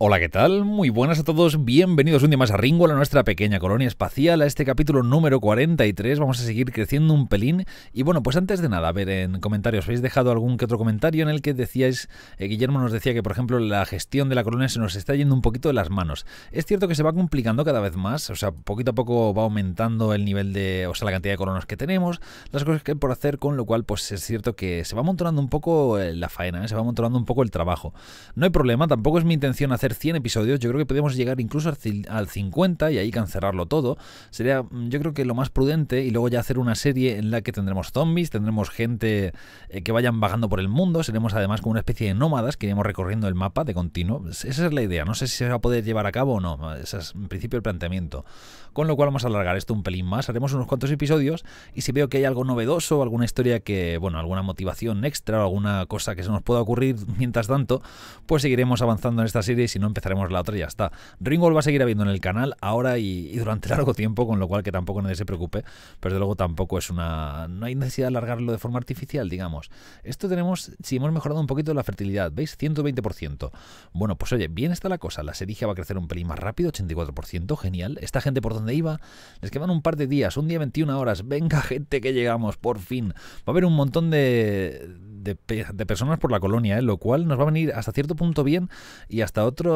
Hola, ¿qué tal? Muy buenas a todos, bienvenidos un día más a Ringo, a nuestra pequeña colonia espacial, a este capítulo número 43, vamos a seguir creciendo un pelín y bueno, pues antes de nada, a ver, en comentarios, ¿habéis dejado algún que otro comentario en el que decíais, eh, Guillermo nos decía que por ejemplo la gestión de la colonia se nos está yendo un poquito de las manos? Es cierto que se va complicando cada vez más, o sea, poquito a poco va aumentando el nivel de, o sea, la cantidad de colonos que tenemos, las cosas que hay por hacer, con lo cual pues es cierto que se va amontonando un poco eh, la faena, ¿eh? se va amontonando un poco el trabajo. No hay problema, tampoco es mi intención hacer 100 episodios, yo creo que podemos llegar incluso al 50 y ahí cancelarlo todo. Sería, mm, yo creo que lo más prudente y luego ya hacer una serie en la que tendremos zombies, tendremos gente eh, que vayan vagando por el mundo, seremos además como una especie de nómadas que iremos recorriendo el mapa de continuo. Esa es la idea, no sé si se va a poder llevar a cabo o no, ese es en principio el planteamiento. Con lo cual vamos a alargar esto un pelín más, haremos unos cuantos episodios y si veo que hay algo novedoso, alguna historia que, bueno, alguna motivación extra o alguna cosa que se nos pueda ocurrir mientras tanto, pues seguiremos avanzando en esta serie no empezaremos la otra y ya está. Ringwall va a seguir habiendo en el canal ahora y, durante largo tiempo, con lo cual que tampoco nadie se preocupe, pero de luego tampoco es una... no hay necesidad de alargarlo de forma artificial, digamos. Esto tenemos, si hemos mejorado un poquito la fertilidad, ¿veis? 120%. Bueno, pues oye, bien está la cosa, la serigia va a crecer un pelín más rápido, 84%, genial. Esta gente por donde iba, les quedan un par de días, un día 21 horas, venga gente que llegamos, por fin. Va a haber un montón de, de, personas por la colonia, ¿eh? lo cual nos va a venir hasta cierto punto bien y hasta otro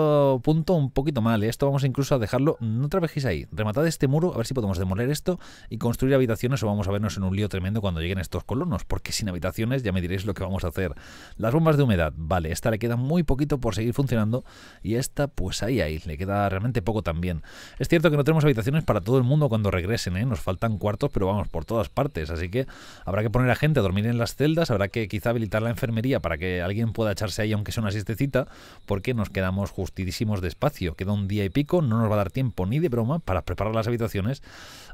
punto un poquito mal. ¿eh? Esto vamos incluso a dejarlo. No trabajéis ahí. Rematad este muro, a ver si podemos demoler esto y construir habitaciones o vamos a vernos en un lío tremendo cuando lleguen estos colonos. Porque sin habitaciones ya me diréis lo que vamos a hacer. Las bombas de humedad. Vale, esta le queda muy poquito por seguir funcionando. Y esta, pues ahí, ahí. Le queda realmente poco también. Es cierto que no tenemos habitaciones para todo el mundo cuando regresen, ¿eh? Nos faltan cuartos, pero vamos por todas partes. Así que habrá que poner a gente a dormir en las celdas. Habrá que quizá habilitar la enfermería para que alguien pueda echarse ahí, aunque sea una siestecita. Porque nos quedamos Justísimos de espacio. Queda un día y pico, no nos va a dar tiempo ni de broma para preparar las habitaciones.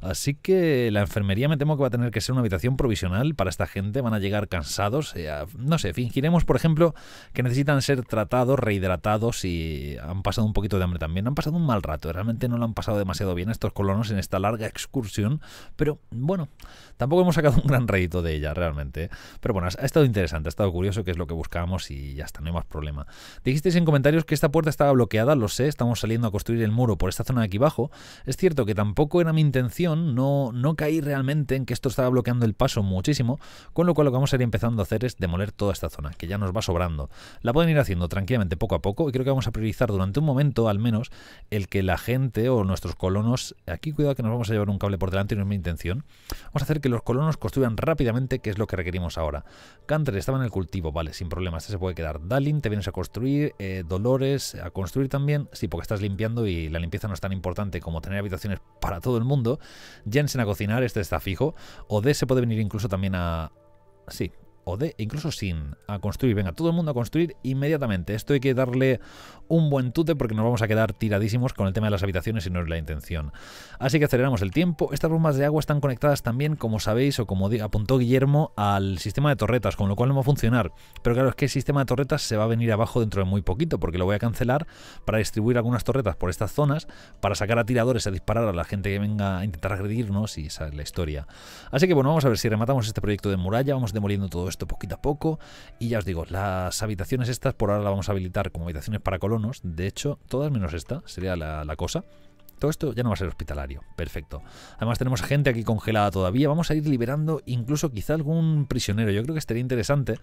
Así que la enfermería me temo que va a tener que ser una habitación provisional para esta gente. Van a llegar cansados. Eh, no sé, fingiremos, por ejemplo, que necesitan ser tratados, rehidratados y han pasado un poquito de hambre también. Han pasado un mal rato. Eh, realmente no lo han pasado demasiado bien estos colonos en esta larga excursión. Pero bueno, tampoco hemos sacado un gran rédito de ella realmente. Eh. Pero bueno, ha estado interesante, ha estado curioso, que es lo que buscábamos y ya está, no hay más problema. Dijisteis en comentarios que esta puerta está estaba bloqueada, lo sé, estamos saliendo a construir el muro por esta zona de aquí abajo. Es cierto que tampoco era mi intención, no, no caí realmente en que esto estaba bloqueando el paso muchísimo, con lo cual lo que vamos a ir empezando a hacer es demoler toda esta zona, que ya nos va sobrando. La pueden ir haciendo tranquilamente poco a poco y creo que vamos a priorizar durante un momento al menos el que la gente o nuestros colonos, aquí cuidado que nos vamos a llevar un cable por delante y no es mi intención, vamos a hacer que los colonos construyan rápidamente, que es lo que requerimos ahora. Canter estaba en el cultivo, vale, sin problemas, este se puede quedar. Dalin, te vienes a construir, eh, Dolores, construir también, sí, porque estás limpiando y la limpieza no es tan importante como tener habitaciones para todo el mundo. Jensen a cocinar, este está fijo. O de se puede venir incluso también a... Sí, o de, incluso sin, a construir. Venga, todo el mundo a construir inmediatamente. Esto hay que darle un buen tute porque nos vamos a quedar tiradísimos con el tema de las habitaciones y no es la intención. Así que aceleramos el tiempo. Estas bombas de agua están conectadas también, como sabéis, o como apuntó Guillermo, al sistema de torretas, con lo cual no va a funcionar. Pero claro, es que el sistema de torretas se va a venir abajo dentro de muy poquito porque lo voy a cancelar para distribuir algunas torretas por estas zonas, para sacar a tiradores a disparar a la gente que venga a intentar agredirnos y esa es la historia. Así que bueno, vamos a ver si rematamos este proyecto de muralla, vamos demoliendo todo esto poquito a poco. Y ya os digo, las habitaciones estas por ahora las vamos a habilitar como habitaciones para colonos. De hecho, todas menos esta sería la, cosa. Todo esto ya no va a ser hospitalario. Perfecto. Además tenemos gente aquí congelada todavía. Vamos a ir liberando incluso quizá algún prisionero. Yo creo que estaría interesante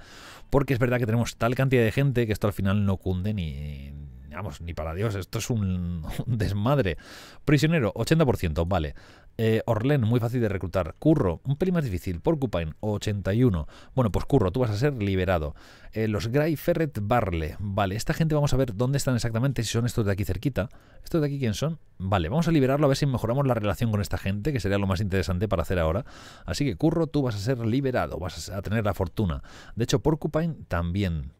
porque es verdad que tenemos tal cantidad de gente que esto al final no cunde ni... Vamos, ni para Dios. Esto es un desmadre. Prisionero, 80%. Vale. Eh, Orlen, muy fácil de reclutar. Curro, un pelín más difícil. Porcupine, 81. Bueno, pues Curro, tú vas a ser liberado. Eh, los Gray Ferret Barle. Vale, esta gente vamos a ver dónde están exactamente, si son estos de aquí cerquita. ¿Estos de aquí quién son? Vale, vamos a liberarlo a ver si mejoramos la relación con esta gente, que sería lo más interesante para hacer ahora. Así que Curro, tú vas a ser liberado, vas a tener la fortuna. De hecho, Porcupine también.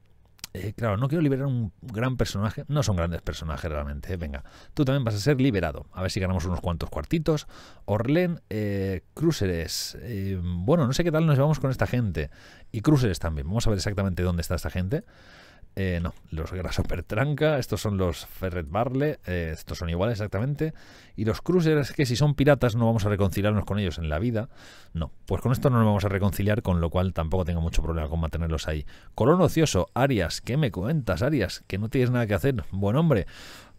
Eh, claro, no quiero liberar un gran personaje. No son grandes personajes realmente. Eh, venga, tú también vas a ser liberado. A ver si ganamos unos cuantos cuartitos. Orlen, eh, Cruceres. Eh, bueno, no sé qué tal nos llevamos con esta gente. Y Cruceres también. Vamos a ver exactamente dónde está esta gente. Eh, no, los Grasshopper Tranca, estos son los Ferret Barle, eh, estos son iguales exactamente. Y los Cruisers, que si son piratas no vamos a reconciliarnos con ellos en la vida. No, pues con esto no nos vamos a reconciliar, con lo cual tampoco tengo mucho problema con mantenerlos ahí. Colón Ocioso, Arias, ¿qué me cuentas, Arias? Que no tienes nada que hacer. Buen hombre,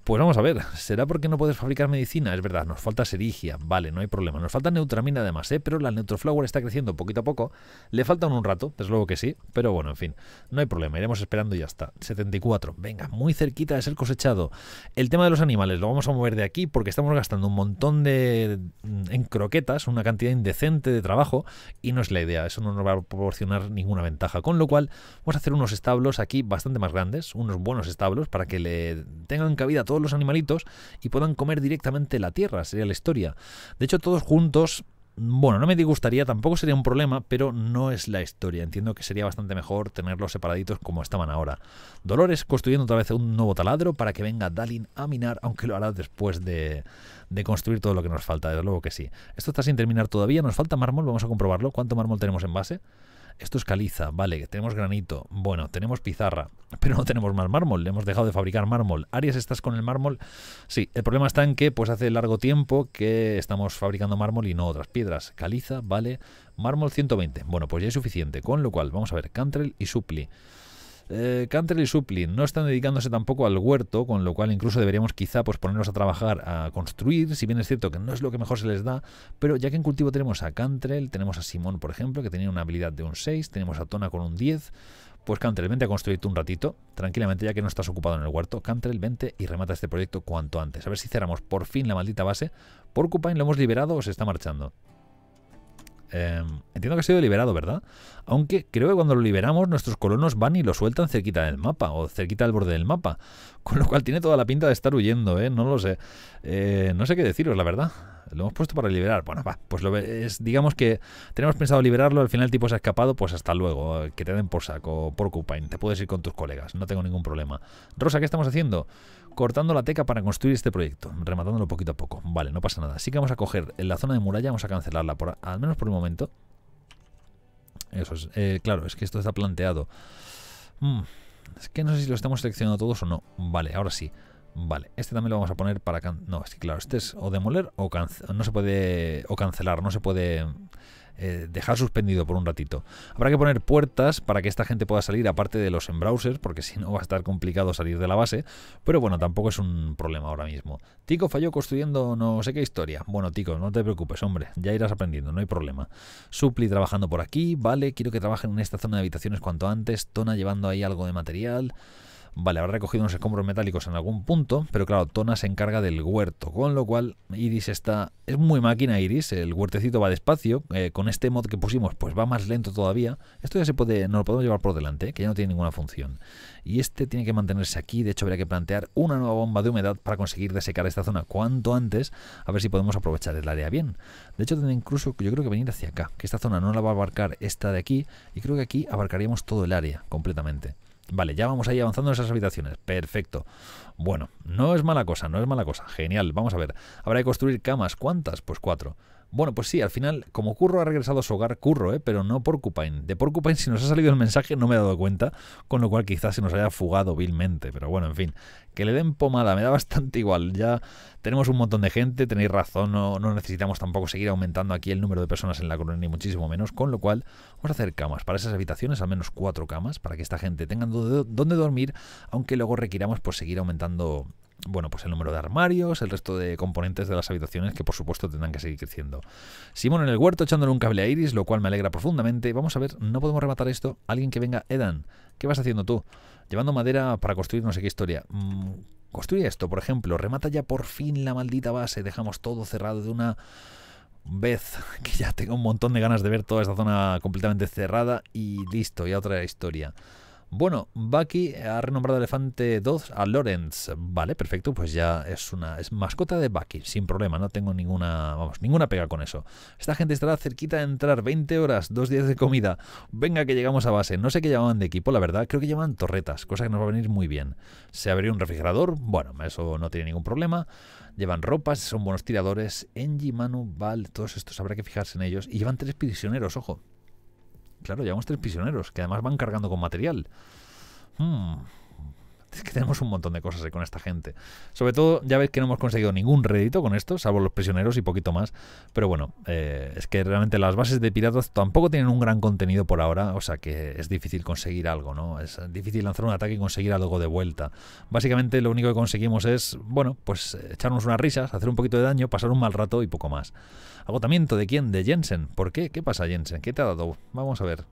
pues vamos a ver, ¿será porque no puedes fabricar medicina? Es verdad, nos falta serigia, vale, no hay problema. Nos falta neutramina además, ¿eh? pero la neutroflower está creciendo poquito a poco. Le falta un rato, desde luego que sí, pero bueno, en fin, no hay problema, iremos esperando y ya está. 74, venga, muy cerquita de ser cosechado. El tema de los animales lo vamos a mover de aquí porque estamos gastando un montón de... en croquetas, una cantidad indecente de trabajo y no es la idea, eso no nos va a proporcionar ninguna ventaja. Con lo cual, vamos a hacer unos establos aquí bastante más grandes, unos buenos establos para que le tengan cabida a todos los animalitos y puedan comer directamente la tierra, sería la historia. De hecho, todos juntos bueno, no me disgustaría, tampoco sería un problema, pero no es la historia. Entiendo que sería bastante mejor tenerlos separaditos como estaban ahora. Dolores construyendo otra vez un nuevo taladro para que venga Dalin a minar, aunque lo hará después de, de construir todo lo que nos falta, desde luego que sí. Esto está sin terminar todavía, nos falta mármol, vamos a comprobarlo. ¿Cuánto mármol tenemos en base? Esto es caliza, vale, tenemos granito, bueno, tenemos pizarra, pero no tenemos más mármol, le hemos dejado de fabricar mármol. Arias, ¿estás con el mármol? Sí, el problema está en que pues hace largo tiempo que estamos fabricando mármol y no otras piedras. Caliza, vale, mármol 120, bueno, pues ya es suficiente, con lo cual, vamos a ver, cantrel y Supli. Eh, Cantrell y Suplin no están dedicándose tampoco al huerto, con lo cual incluso deberíamos quizá pues, ponernos a trabajar, a construir, si bien es cierto que no es lo que mejor se les da, pero ya que en cultivo tenemos a Cantrell, tenemos a Simón, por ejemplo, que tenía una habilidad de un 6, tenemos a Tona con un 10, pues Cantrell, vente a construir un ratito, tranquilamente, ya que no estás ocupado en el huerto. Cantrell, vente y remata este proyecto cuanto antes. A ver si cerramos por fin la maldita base. Porcupine lo hemos liberado o se está marchando. Em, entiendo que ha sido liberado, ¿verdad? Aunque creo que cuando lo liberamos nuestros colonos van y lo sueltan cerquita del mapa o cerquita del borde del mapa. Con lo cual tiene toda la pinta de estar huyendo, ¿eh? No lo sé. Eh, no sé qué deciros, la verdad. Lo hemos puesto para liberar. Bueno, va, pues lo digamos que tenemos pensado liberarlo, al final el tipo se ha escapado, pues hasta luego. Que te den por saco, por Porcupine, te puedes ir con tus colegas, no tengo ningún problema. Rosa, ¿qué estamos haciendo? cortando la teca para construir este proyecto, rematándolo poquito a poco. Vale, no pasa nada. Así que vamos a coger en la zona de muralla, vamos a cancelarla, por, al menos por el momento. Eso es, eh, claro, es que esto está planteado. Mm, es que no sé si lo estamos seleccionando todos o no. Vale, ahora sí. Vale, este también lo vamos a poner para... no, es que claro, este es o demoler o no se puede... o cancelar, no se puede eh, dejar suspendido por un ratito. Habrá que poner puertas para que esta gente pueda salir, aparte de los en browsers, porque si no va a estar complicado salir de la base. Pero bueno, tampoco es un problema ahora mismo. Tico falló construyendo no sé qué historia. Bueno, Tico, no te preocupes, hombre, ya irás aprendiendo, no hay problema. Supli trabajando por aquí, vale, quiero que trabajen en esta zona de habitaciones cuanto antes. Tona llevando ahí algo de material. Vale, habrá recogido unos escombros metálicos en algún punto, pero claro, Tona se encarga del huerto, con lo cual Iris está... Es muy máquina Iris, el huertecito va despacio, eh, con este mod que pusimos pues va más lento todavía. Esto ya se puede, no lo podemos llevar por delante, eh, que ya no tiene ninguna función. Y este tiene que mantenerse aquí, de hecho habría que plantear una nueva bomba de humedad para conseguir desecar esta zona cuanto antes, a ver si podemos aprovechar el área bien. De hecho tendría incluso, yo creo que venir hacia acá, que esta zona no la va a abarcar esta de aquí, y creo que aquí abarcaríamos todo el área completamente. Vale, ya vamos ahí avanzando en esas habitaciones. Perfecto. Bueno, no es mala cosa, no es mala cosa. Genial, vamos a ver. Habrá que construir camas. ¿Cuántas? Pues cuatro. Bueno, pues sí, al final, como Curro ha regresado a su hogar, Curro, ¿eh? pero no Porcupine. De Porcupine, si nos ha salido el mensaje, no me he dado cuenta, con lo cual quizás se nos haya fugado vilmente. Pero bueno, en fin, que le den pomada, me da bastante igual. Ya tenemos un montón de gente, tenéis razón, no, no necesitamos tampoco seguir aumentando aquí el número de personas en la colonia, ni muchísimo menos, con lo cual vamos a hacer camas para esas habitaciones, al menos cuatro camas, para que esta gente tenga donde dormir, aunque luego requiramos pues, seguir aumentando bueno, pues el número de armarios, el resto de componentes de las habitaciones que por supuesto tendrán que seguir creciendo. Simón en el huerto echándole un cable a Iris, lo cual me alegra profundamente. Vamos a ver, no podemos rematar esto. Alguien que venga, Edan, ¿qué vas haciendo tú? Llevando madera para construir no sé qué historia. Mm, construye esto, por ejemplo, remata ya por fin la maldita base, dejamos todo cerrado de una vez que ya tengo un montón de ganas de ver toda esta zona completamente cerrada y listo, ya otra historia. Bueno, Bucky ha renombrado Elefante 2 a Lawrence. Vale, perfecto, pues ya es una es mascota de Bucky, sin problema, no tengo ninguna, vamos, ninguna pega con eso. Esta gente estará cerquita de entrar, 20 horas, dos días de comida. Venga que llegamos a base. No sé qué llamaban de equipo, la verdad, creo que llaman torretas, cosa que nos va a venir muy bien. Se abrió un refrigerador, bueno, eso no tiene ningún problema. Llevan ropas, son buenos tiradores. Enji, Manu, Val, todos estos habrá que fijarse en ellos. Y llevan tres prisioneros, ojo. Claro, llevamos tres prisioneros, que además van cargando con material. Hmm. Es que tenemos un montón de cosas con esta gente. Sobre todo, ya veis que no hemos conseguido ningún rédito con esto, salvo los prisioneros y poquito más. Pero bueno, eh, es que realmente las bases de piratas tampoco tienen un gran contenido por ahora, o sea que es difícil conseguir algo, ¿no? Es difícil lanzar un ataque y conseguir algo de vuelta. Básicamente lo único que conseguimos es, bueno, pues echarnos unas risas, hacer un poquito de daño, pasar un mal rato y poco más. ¿Agotamiento de quién? De Jensen. ¿Por qué? ¿Qué pasa, Jensen? ¿Qué te ha dado? Vamos a ver.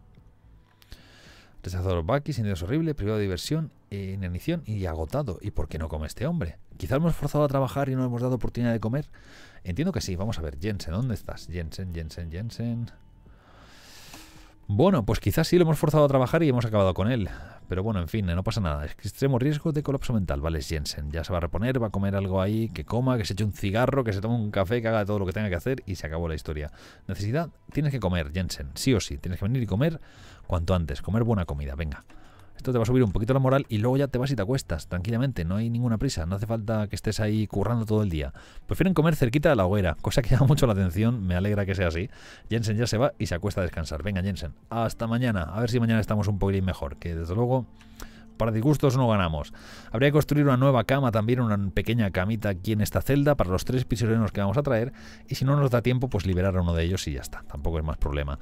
Rechazado Baki, sin horrible, privado de diversión, inanición y agotado. ¿Y por qué no come este hombre? Quizás hemos forzado a trabajar y no hemos dado oportunidad de comer. Entiendo que sí. Vamos a ver, Jensen, ¿dónde estás? Jensen, Jensen, Jensen. Bueno, pues quizás sí lo hemos forzado a trabajar y hemos acabado con él. Pero bueno, en fin, no pasa nada. que Extremo riesgo de colapso mental. Vale, Jensen. Ya se va a reponer, va a comer algo ahí, que coma, que se eche un cigarro, que se tome un café, que haga todo lo que tenga que hacer y se acabó la historia. Necesidad, tienes que comer, Jensen. Sí o sí, tienes que venir y comer cuanto antes. Comer buena comida, venga. Esto te va a subir un poquito la moral y luego ya te vas y te acuestas tranquilamente, no hay ninguna prisa, no hace falta que estés ahí currando todo el día. Prefieren comer cerquita de la hoguera, cosa que llama mucho la atención, me alegra que sea así. Jensen ya se va y se acuesta a descansar. Venga Jensen, hasta mañana, a ver si mañana estamos un poquito mejor, que desde luego... Para disgustos no ganamos. Habría que construir una nueva cama también, una pequeña camita aquí en esta celda para los tres prisioneros que vamos a traer. Y si no nos da tiempo, pues liberar a uno de ellos y ya está. Tampoco es más problema.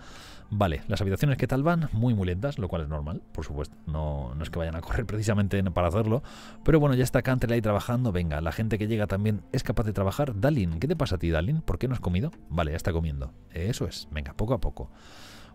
Vale, las habitaciones que tal van, muy muy lentas, lo cual es normal, por supuesto. No, es que vayan a correr precisamente para hacerlo. Pero bueno, ya está Cantel ahí trabajando. Venga, la gente que llega también es capaz de trabajar. Dalin, ¿qué te pasa a ti, Dalin? ¿Por qué no has comido? Vale, ya está comiendo. Eso es. Venga, poco a poco.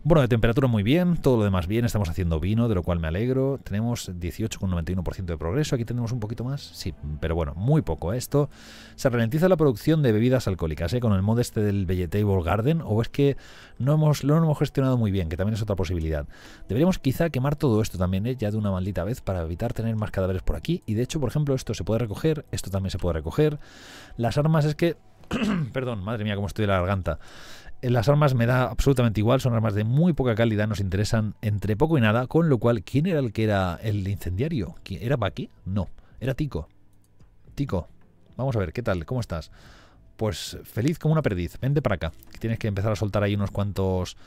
Bueno, de temperatura muy bien, todo lo demás bien, estamos haciendo vino, de lo cual me alegro. Tenemos 18,91% de progreso, aquí tenemos un poquito más, sí, pero bueno, muy poco ¿eh? esto. ¿Se ralentiza la producción de bebidas alcohólicas eh, con el mod este del Vegetable Garden? ¿O es que no hemos, lo hemos gestionado muy bien, que también es otra posibilidad? Deberíamos quizá quemar todo esto también eh, ya de una maldita vez para evitar tener más cadáveres por aquí. Y de hecho, por ejemplo, esto se puede recoger, esto también se puede recoger. Las armas es que... Perdón, madre mía, cómo estoy de la garganta. Eh, las armas me da absolutamente igual, son armas de muy poca calidad, nos interesan entre poco y nada, con lo cual, ¿quién era el que era el incendiario? ¿Era Baki? No, era Tico. Tico, vamos a ver, ¿qué tal? ¿Cómo estás? Pues feliz como una perdiz, vente para acá. Tienes que empezar a soltar ahí unos cuantos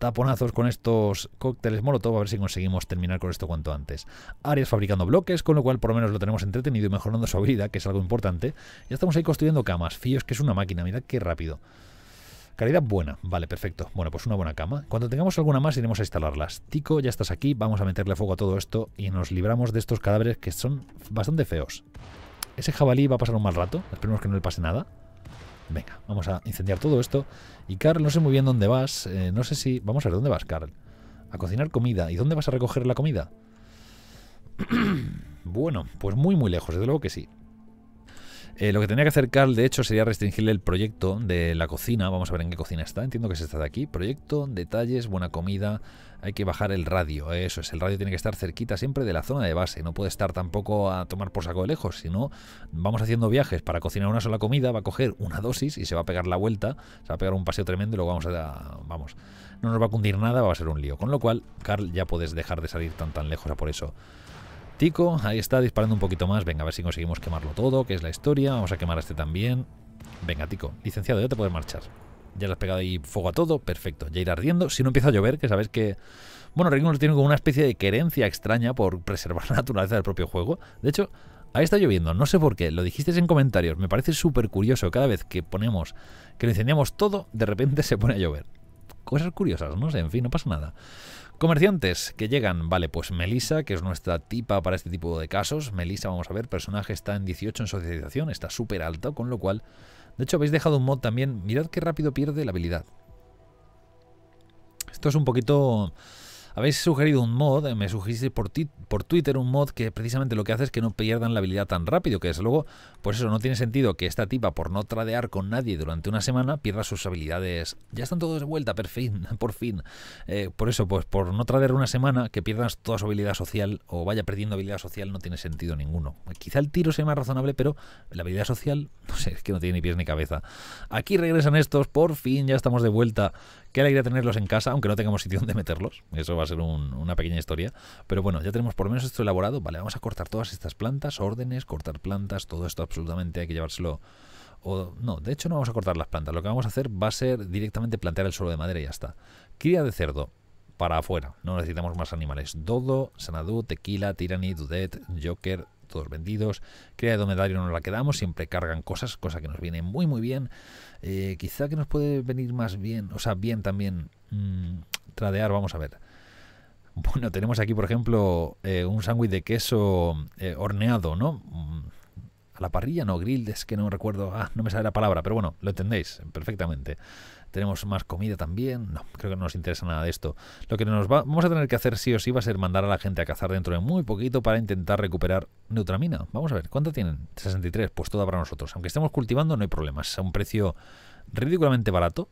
taponazos con estos cócteles molotov a ver si conseguimos terminar con esto cuanto antes. Arias fabricando bloques, con lo cual por lo menos lo tenemos entretenido y mejorando su habilidad, que es algo importante. Ya estamos ahí construyendo camas. Fíos que es una máquina, mira qué rápido. Calidad buena. Vale, perfecto. Bueno, pues una buena cama. Cuando tengamos alguna más iremos a instalarlas. Tico, ya estás aquí. Vamos a meterle fuego a todo esto y nos libramos de estos cadáveres que son bastante feos. Ese jabalí va a pasar un mal rato. Esperemos que no le pase nada. Venga, vamos a incendiar todo esto. Y Carl, no sé muy bien dónde vas. Eh, no sé si... Vamos a ver, ¿dónde vas, Carl? A cocinar comida. ¿Y dónde vas a recoger la comida? bueno, pues muy muy lejos, desde luego que sí. Eh, lo que tenía que hacer Carl, de hecho, sería restringirle el proyecto de la cocina. Vamos a ver en qué cocina está. Entiendo que es esta de aquí. Proyecto, detalles, buena comida. Hay que bajar el radio. Eso es, el radio tiene que estar cerquita siempre de la zona de base. No puede estar tampoco a tomar por saco de lejos. Si no, vamos haciendo viajes para cocinar una sola comida. Va a coger una dosis y se va a pegar la vuelta. Se va a pegar un paseo tremendo y luego vamos a... Vamos. No nos va a cundir nada, va a ser un lío. Con lo cual, Carl, ya puedes dejar de salir tan tan lejos a por eso. Tico, ahí está, disparando un poquito más. Venga, a ver si conseguimos quemarlo todo, que es la historia. Vamos a quemar este también. Venga, Tico, licenciado, ya te puedes marchar. Ya le has pegado ahí fuego a todo, perfecto. Ya irá ardiendo. Si no empieza a llover, que sabes que... Bueno, nos tiene como una especie de querencia extraña por preservar la naturaleza del propio juego. De hecho, ahí está lloviendo. No sé por qué. Lo dijisteis en comentarios. Me parece súper curioso. Cada vez que ponemos... Que lo incendiamos todo, de repente se pone a llover. Cosas curiosas, no sé. En fin, no pasa nada. Comerciantes que llegan, vale, pues Melissa, que es nuestra tipa para este tipo de casos. Melissa, vamos a ver, personaje está en 18 en socialización, está súper alto, con lo cual... De hecho, habéis dejado un mod también, mirad qué rápido pierde la habilidad. Esto es un poquito... Habéis sugerido un mod, eh, me sugeriste por, por Twitter un mod que precisamente lo que hace es que no pierdan la habilidad tan rápido, que desde luego, pues eso, no tiene sentido que esta tipa, por no tradear con nadie durante una semana, pierda sus habilidades. Ya están todos de vuelta, por fin, por eh, fin. por eso, pues por no tradear una semana, que pierdas toda su habilidad social o vaya perdiendo habilidad social no tiene sentido ninguno. Quizá el tiro sea más razonable, pero la habilidad social, es que no tiene ni pies ni cabeza. Aquí regresan estos, por fin, ya estamos de vuelta. Qué alegría tenerlos en casa, aunque no tengamos sitio donde meterlos. Eso va a ser una pequeña historia. Pero bueno, ya tenemos por lo menos esto elaborado. Vale, vamos a cortar todas estas plantas, órdenes, cortar plantas, todo esto absolutamente hay que llevárselo... O, no, de hecho no vamos a cortar las plantas. Lo que vamos a hacer va a ser directamente plantear el suelo de madera y ya está. Cría de cerdo para afuera. No necesitamos más animales. Dodo, Sanadú, Tequila, tirani Dudet, Joker, todos vendidos. Cría de domedario no la quedamos, siempre cargan cosas, cosa que nos viene muy muy bien. Eh, quizá que nos puede venir más bien, o sea, bien también mm, tradear, vamos a ver. Bueno, tenemos aquí, por ejemplo, eh, un sándwich de queso eh, horneado, ¿no? Mm, a la parrilla, no, grill, es que no recuerdo, ah, no me sale la palabra, pero bueno, lo entendéis perfectamente. Tenemos más comida también, no, creo que no nos interesa nada de esto. Lo que nos va, vamos a tener que hacer sí o sí va a ser mandar a la gente a cazar dentro de muy poquito para intentar recuperar neutramina. Vamos a ver, ¿cuánto tienen? 63, pues toda para nosotros. Aunque estemos cultivando no hay problemas, a un precio ridículamente barato,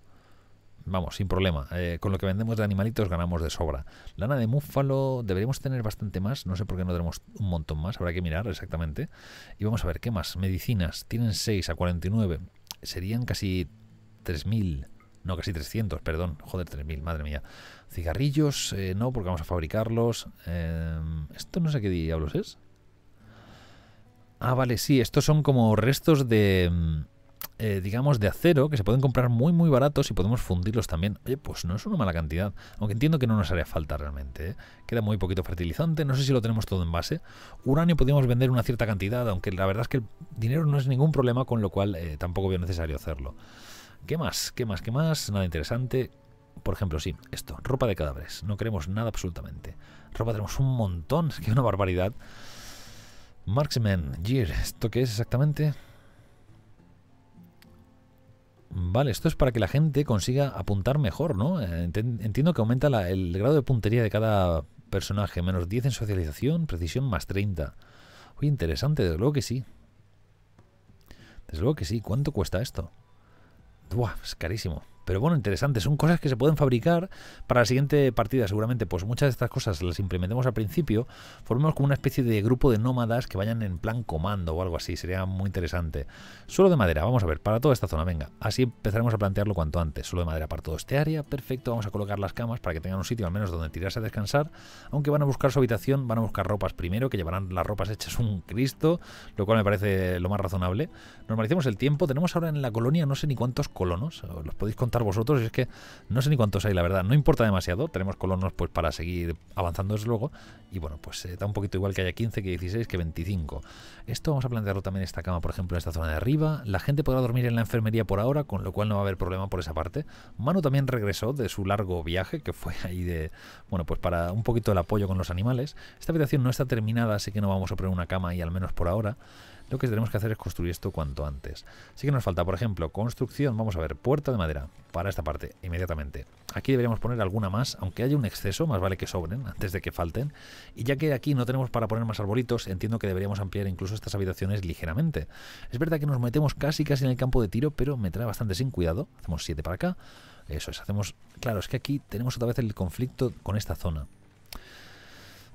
vamos, sin problema. Eh, con lo que vendemos de animalitos ganamos de sobra. Lana de múfalo deberíamos tener bastante más. No sé por qué no tenemos un montón más. Habrá que mirar exactamente. Y vamos a ver, ¿qué más? Medicinas. Tienen 6 a 49. Serían casi 3.000. No, casi 300, perdón. Joder, 3.000, madre mía. Cigarrillos, eh, no, porque vamos a fabricarlos. Eh, esto no sé qué diablos es. Ah, vale, sí. Estos son como restos de mm, eh, digamos, de acero que se pueden comprar muy, muy baratos y podemos fundirlos también. Oye, pues no es una mala cantidad, aunque entiendo que no nos haría falta realmente. ¿eh? Queda muy poquito fertilizante, no sé si lo tenemos todo en base. Uranio podríamos vender una cierta cantidad, aunque la verdad es que el dinero no es ningún problema, con lo cual eh, tampoco veo necesario hacerlo. ¿Qué más? ¿Qué más? ¿Qué más? Nada interesante. Por ejemplo, sí, esto, ropa de cadáveres. No queremos nada absolutamente. Ropa tenemos un montón, es que una barbaridad. Marksman, Gear, ¿esto qué es exactamente? Vale, esto es para que la gente consiga apuntar mejor, ¿no? Eh, entiendo que aumenta el grado de puntería de cada personaje, menos 10 en socialización, precisión más 30. muy interesante, desde luego que sí. Desde luego que sí, ¿cuánto cuesta esto? Buah, es carísimo. Pero bueno, interesante, son cosas que se pueden fabricar para la siguiente partida seguramente. Pues muchas de estas cosas las implementemos al principio, formemos como una especie de grupo de nómadas que vayan en plan comando o algo así, sería muy interesante. Solo de madera, vamos a ver, para toda esta zona, venga, así empezaremos a plantearlo cuanto antes. Solo de madera para todo este área, perfecto, vamos a colocar las camas para que tengan un sitio al menos donde tirarse a descansar, aunque van a buscar su habitación, van a buscar ropas primero, que llevarán las ropas hechas un Cristo, lo cual me parece lo más razonable. Normalicemos el tiempo, tenemos ahora en la colonia no sé ni cuántos colonos, los podéis contar vosotros. Y es que no sé ni cuántos hay, la verdad. No importa demasiado. Tenemos colonos pues para seguir avanzando desde luego. Y bueno, pues eh, da un poquito igual que haya 15, que 16, que 25. Esto vamos a plantearlo también esta cama, por ejemplo, en esta zona de arriba. La gente podrá dormir en la enfermería por ahora, con lo cual no va a haber problema por esa parte. Manu también regresó de su largo viaje, que fue ahí de, bueno, pues para un poquito el apoyo con los animales. Esta habitación no está terminada, así que no vamos a poner una cama y al menos por ahora. Lo que tenemos que hacer es construir esto cuanto antes. Así que nos falta, por ejemplo, construcción, vamos a ver, puerta de madera para esta parte, inmediatamente. Aquí deberíamos poner alguna más, aunque haya un exceso, más vale que sobren antes de que falten. Y ya que aquí no tenemos para poner más arbolitos, entiendo que deberíamos ampliar incluso estas habitaciones ligeramente. Es verdad que nos metemos casi casi en el campo de tiro, pero me trae bastante sin cuidado. Hacemos 7 para acá. Eso es, hacemos... Claro, es que aquí tenemos otra vez el conflicto con esta zona.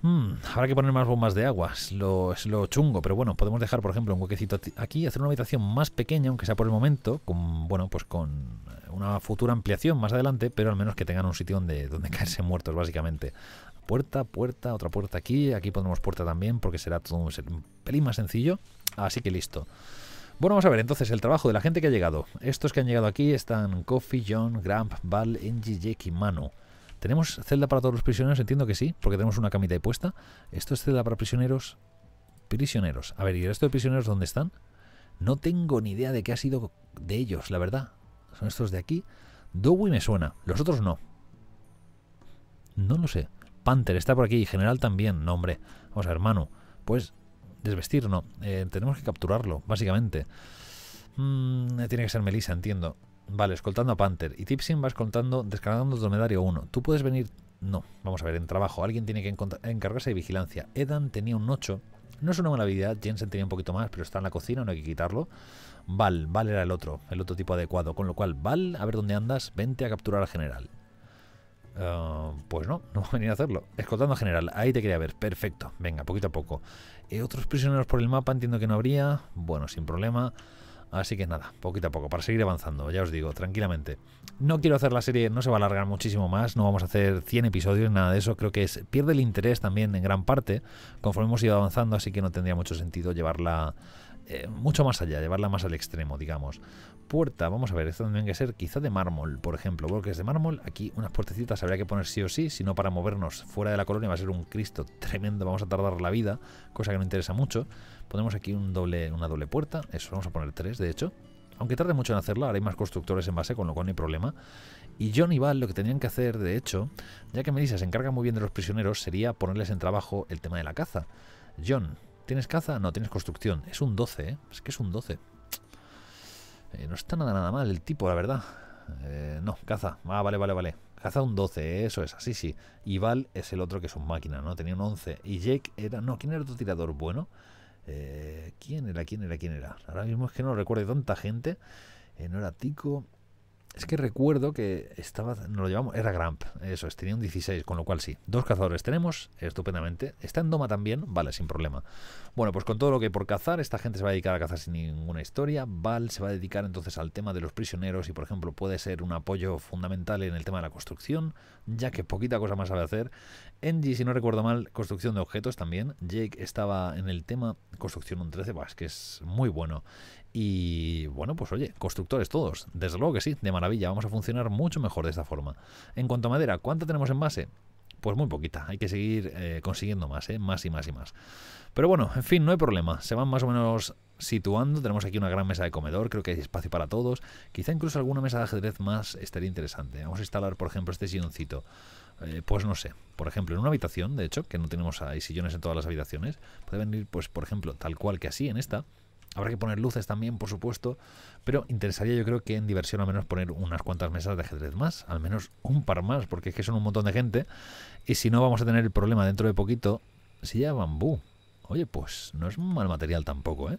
Hmm, habrá que poner más bombas de agua, es lo, es lo chungo, pero bueno, podemos dejar, por ejemplo, un huequecito aquí, hacer una habitación más pequeña, aunque sea por el momento, con, bueno, pues con eh, una futura ampliación más adelante, pero al menos que tengan un sitio donde, donde caerse muertos, básicamente. Puerta, puerta, otra puerta aquí, aquí pondremos puerta también, porque será todo un, pelín más sencillo, así que listo. Bueno, vamos a ver entonces el trabajo de la gente que ha llegado. Estos que han llegado aquí están Coffee, John, Gramp, Val, Engie, Jake y Manu. ¿Tenemos celda para todos los prisioneros? Entiendo que sí, porque tenemos una camita ahí puesta. Esto es celda para prisioneros. Prisioneros. A ver, ¿y el resto de prisioneros dónde están? No tengo ni idea de qué ha sido de ellos, la verdad. Son estos de aquí. Dowie me suena, los otros no. No lo sé. Panther está por aquí General también. No, hombre. Vamos a ver, Pues desvestir, no. Eh, tenemos que capturarlo, básicamente. Mm, tiene que ser Melissa, entiendo. Vale, escoltando a Panther. Y Tipsin va escoltando, descargando domedario 1. Tú puedes venir... No, vamos a ver, en trabajo. Alguien tiene que encargarse de vigilancia. Edan tenía un 8. No es una mala habilidad. Jensen tenía un poquito más, pero está en la cocina, no hay que quitarlo. Val, Val era el otro, el otro tipo adecuado. Con lo cual, Val, a ver dónde andas, vente a capturar al general. Ah, pues no, no voy a venir a hacerlo. Escoltando al general, ahí te quería ver. Perfecto, venga, poquito a poco. Eh, ¿Otros prisioneros por el mapa? Entiendo que no habría. Bueno, sin problema. Así que nada, poquito a poco, para seguir avanzando, ya os digo, tranquilamente. No quiero hacer la serie, no se va a alargar muchísimo más, no vamos a hacer 100 episodios, nada de eso, creo que pierde el interés también en gran parte conforme hemos ido avanzando, así que no tendría mucho sentido llevarla eh, mucho más allá, llevarla más al extremo, digamos. Puerta, vamos a ver, esto tendría que ser quizá de mármol, por ejemplo, porque es de mármol, aquí unas puertecitas habría que poner sí o sí, si no para movernos fuera de la colonia va a ser un Cristo tremendo, vamos a tardar la vida, cosa que no interesa mucho. Ponemos aquí un doble, una doble puerta, eso, vamos a poner tres, de hecho. Aunque tarde mucho en hacerlo, ahora hay más constructores en base, con lo cual no hay problema. Y John y Val lo que tenían que hacer, de hecho, ya que Melissa se encarga muy bien de los prisioneros, sería ponerles en trabajo el tema de la caza. John, ¿tienes caza? No, tienes construcción. Es un 12, ¿eh? Es que es un 12. Eh, no está nada, nada mal el tipo, la verdad. Eh, no, caza. Ah, vale, vale, vale. Caza un 12, eso es, así sí. Y Val es el otro que es un máquina, ¿no? Tenía un 11. Y Jake era... No, ¿quién era otro tirador bueno? Eh, ¿Quién era? ¿Quién era? ¿Quién era? Ahora mismo es que no recuerdo tanta gente. Eh, no era Tico. Es que recuerdo que estaba, nos lo llevamos, era Gramp, eso es, tenía un 16, con lo cual sí. Dos cazadores tenemos, estupendamente. Está en Doma también, vale, sin problema. Bueno, pues con todo lo que hay por cazar, esta gente se va a dedicar a cazar sin ninguna historia. Val se va a dedicar entonces al tema de los prisioneros y, por ejemplo, puede ser un apoyo fundamental en el tema de la construcción, ya que poquita cosa más sabe hacer. Engie, si no recuerdo mal, construcción de objetos también. Jake estaba en el tema construcción un 13, es que es muy bueno. Y bueno, pues oye, constructores todos, desde luego que sí, de maravilla, vamos a funcionar mucho mejor de esta forma. En cuanto a madera, ¿cuánta tenemos en base? Pues muy poquita, hay que seguir eh, consiguiendo más, ¿eh? más y más y más. Pero bueno, en fin, no hay problema, se van más o menos situando. Tenemos aquí una gran mesa de comedor, creo que hay espacio para todos. Quizá incluso alguna mesa de ajedrez más estaría interesante. Vamos a instalar, por ejemplo, este silloncito. Eh, pues no sé. Por ejemplo, en una habitación, de hecho, que no tenemos ahí sillones en todas las habitaciones, puede venir, pues, por ejemplo, tal cual que así en esta. Habrá que poner luces también, por supuesto, pero interesaría yo creo que en diversión al menos poner unas cuantas mesas de ajedrez más, al menos un par más, porque es que son un montón de gente, y si no vamos a tener el problema dentro de poquito, Si ya bambú. Oye, pues no es mal material tampoco, ¿eh?